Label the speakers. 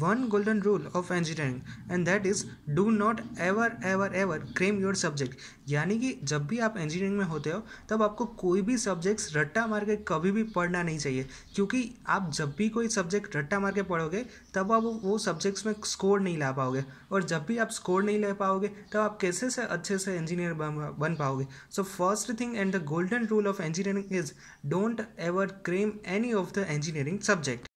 Speaker 1: one golden rule of engineering and that is do not ever ever ever cram your subject यानी कि जब भी आप engineering में होते हो तब आपको कोई भी सब्जेक्ट्स रट्टा मार के कभी भी पढ़ना नहीं चाहिए क्योंकि आप जब भी कोई सब्जेक्ट रट्टा मार के पढ़ोगे तब आप वो सब्जेक्ट्स में स्कोर नहीं ला पाओगे और जब भी आप स्कोर नहीं ले पाओगे तब आप कैसे से अच्छे से इंजीनियर बन पाओगे so first thing and the golden rule of engineering is don't ever cram any of the engineering subject